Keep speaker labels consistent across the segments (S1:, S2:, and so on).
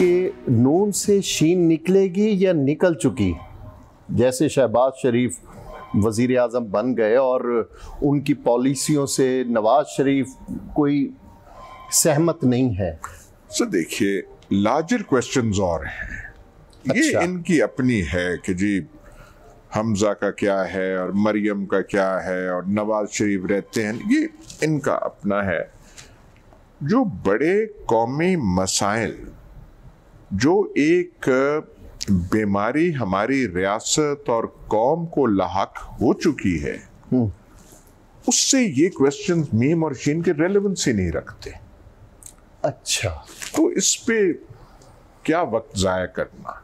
S1: कि नून से शीन निकलेगी या निकल चुकी जैसे शहबाज शरीफ वज़ी अजम बन गए और उनकी पॉलिसियों से नवाज शरीफ कोई सहमत नहीं है
S2: सर देखिए लार्जर क्वेश्चंस और हैं अच्छा। ये इनकी अपनी है कि जी हमजा का क्या है और मरियम का क्या है और नवाज शरीफ रहते हैं ये इनका अपना है जो बड़े कौमी मसाइल जो एक बीमारी हमारी रियासत और कौम को लाक हो चुकी है हम्म। उससे ये क्वेश्चन मीम और शीन के रेलेवेंस ही नहीं रखते अच्छा तो इस पे क्या वक्त ज़ाया करना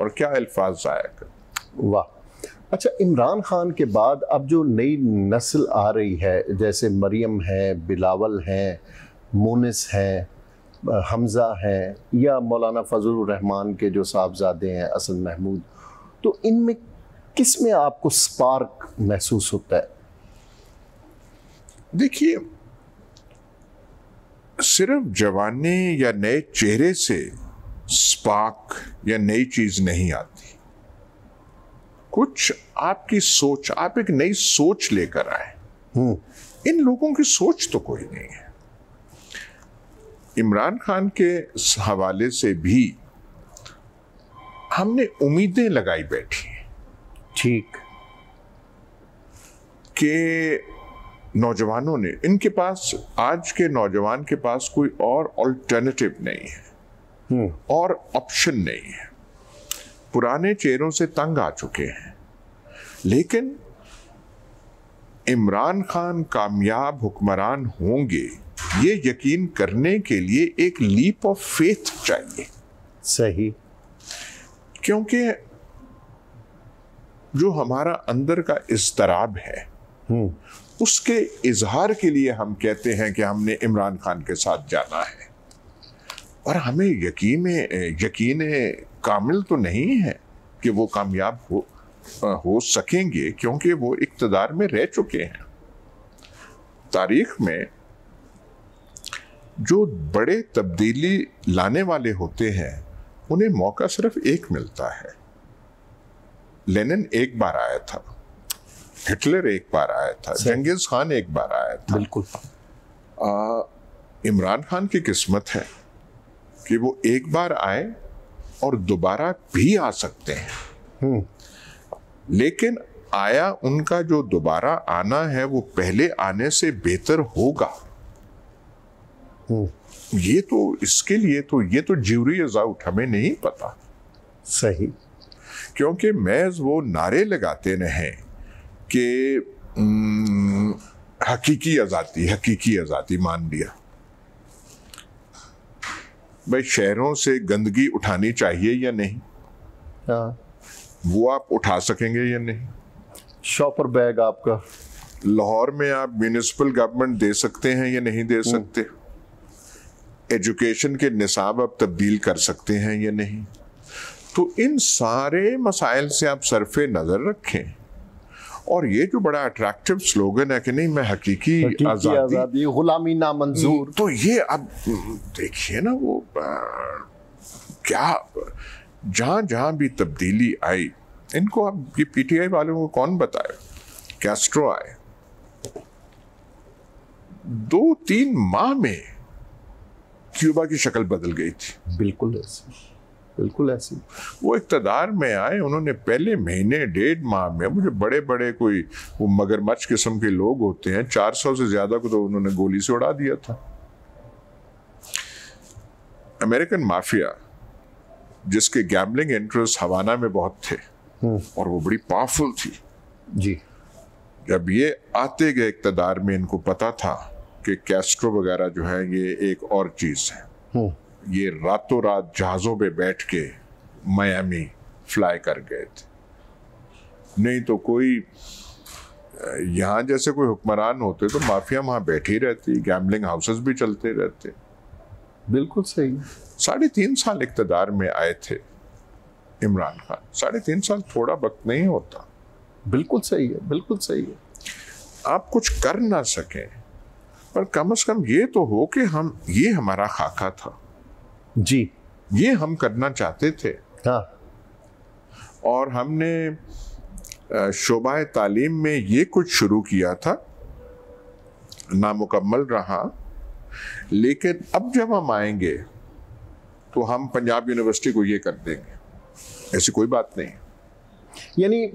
S2: और क्या
S1: अल्फाज ज़ाया करना वाह अच्छा इमरान खान के बाद अब जो नई नस्ल आ रही है जैसे मरियम है बिलावल हैं मोनिस हैं हमज़ा हैं या मौलाना फजल रहमान के जो साहबजादे हैं असल महमूद तो इनमें किस में आपको स्पार्क महसूस होता है
S2: देखिए सिर्फ जवानी या नए चेहरे से स्पार्क या नई चीज नहीं आती कुछ आपकी सोच आप एक नई सोच लेकर आए हम्म। इन लोगों की सोच तो कोई नहीं है इमरान खान के हवाले से भी हमने उम्मीदें लगाई बैठी ठीक के नौजवानों ने इनके पास आज के नौजवान के पास कोई और ऑल्टरनेटिव नहीं है हम्म। और ऑप्शन नहीं है पुराने चेहरों से तंग आ चुके हैं लेकिन इमरान खान कामयाब हुक्मरान होंगे ये यकीन करने के लिए एक लीप ऑफ फेथ चाहिए सही क्योंकि जो हमारा अंदर का इसतराब है हम्म। उसके इजहार के लिए हम कहते हैं कि हमने इमरान खान के साथ जाना है और हमें यकीन यकीन कामिल तो नहीं है कि वो कामयाब हो हो सकेंगे क्योंकि वो इकतदार में रह चुके हैं तारीख में जो बड़े तब्दीली लाने वाले होते हैं उन्हें मौका सिर्फ एक मिलता है लेनिन एक बार आया था हिटलर एक बार आया था जंगेज खान एक बार आया था बिल्कुल इमरान खान की किस्मत है कि वो एक बार आए और दोबारा भी आ सकते हैं हम्म। लेकिन आया उनका जो दोबारा आना है वो पहले आने से बेहतर होगा ये तो इसके लिए तो ये तो ज्यूरी इज आउट हमें नहीं पता सही क्योंकि मैज वो नारे लगाते रहे कि हकीकी आज़ादी हकीकी आज़ादी मान लिया भाई शहरों से गंदगी उठानी चाहिए या नहीं आ, हाँ। वो आप उठा सकेंगे या नहीं शॉपर बैग आपका लाहौर में आप म्यूनिसिपल गवर्नमेंट दे सकते हैं या नहीं दे हम्म। सकते एजुकेशन के निसाब आप तब्दील कर सकते हैं या नहीं तो इन सारे मसाइल से आप सरफे नज़र रखें और ये जो बड़ा अट्रैक्टिव स्लोगन है कि नहीं मैं हकीकी, हकीकी आजादी, आजादी गुलामी ना मंजूर तो ये अब देखिए ना वो क्या जहां जहां भी तब्दीली आई इनको अब ये पीटीआई वालों को कौन बताए कैस्ट्रो आए दो तीन माह में क्यूबा की शक्ल बदल गई थी बिल्कुल ऐसी बिल्कुल ऐसी वो इकतदार में आए उन्होंने पहले महीने डेढ़ माह में मुझे बड़े बड़े कोई वो मगरमच्छ किस्म के लोग होते हैं चार सौ से ज़्यादा को तो उन्होंने गोली से उड़ा दिया था अमेरिकन माफिया जिसके गैमलिंग इंटरेस्ट हवाना में बहुत थे हम्म। और वो बड़ी पावरफुल थी जी जब ये आते गए इकतदार में इनको पता था आपके कैस्ट्रो वगैरह जो है ये एक और चीज़ है हम्म। ये रातों रात जहाज़ों पे बैठ के मायामी फ्लाई कर गए थे नहीं तो कोई यहाँ जैसे कोई हुक्मरान होते तो माफिया वहाँ बैठी रहती गैमलिंग हाउसेस भी चलते रहते बिल्कुल सही साढ़े तीन साल इकतदार में आए थे इमरान खान साढ़े तीन साल थोड़ा वक्त नहीं होता बिल्कुल सही है बिल्कुल सही है आप कुछ कर ना सकें पर कम से कम ये तो हो कि हम ये हमारा खाका था जी ये हम करना चाहते थे हाँ और हमने शोबा तालीम में ये कुछ शुरू किया था नामुकम्मल रहा लेकिन अब जब हम आएंगे तो हम पंजाब यूनिवर्सिटी को ये कर देंगे ऐसी कोई बात नहीं यानी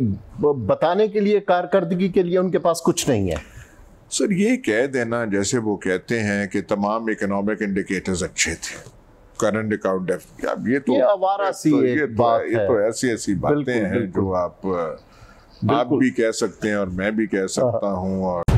S2: बताने के लिए कारकर्दगी के लिए उनके पास कुछ नहीं है सर ये कह देना जैसे वो कहते हैं कि तमाम इकोनॉमिक इंडिकेटर्स अच्छे थे करंट अकाउंट डेफिसिट ये तो ये आवारा सी तो, ये तो, ये तो, तो ऐसी ऐसी बातें हैं जो आप आप भी कह सकते हैं और मैं भी कह सकता हाँ। हूँ और